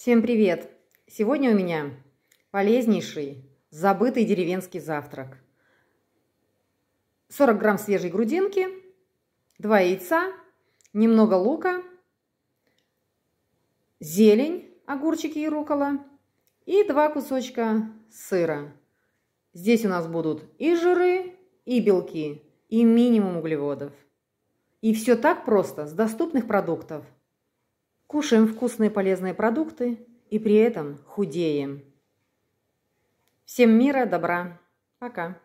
Всем привет! Сегодня у меня полезнейший, забытый деревенский завтрак. 40 грамм свежей грудинки, 2 яйца, немного лука, зелень, огурчики и рукола и 2 кусочка сыра. Здесь у нас будут и жиры, и белки, и минимум углеводов. И все так просто, с доступных продуктов – Кушаем вкусные полезные продукты и при этом худеем. Всем мира, добра. Пока.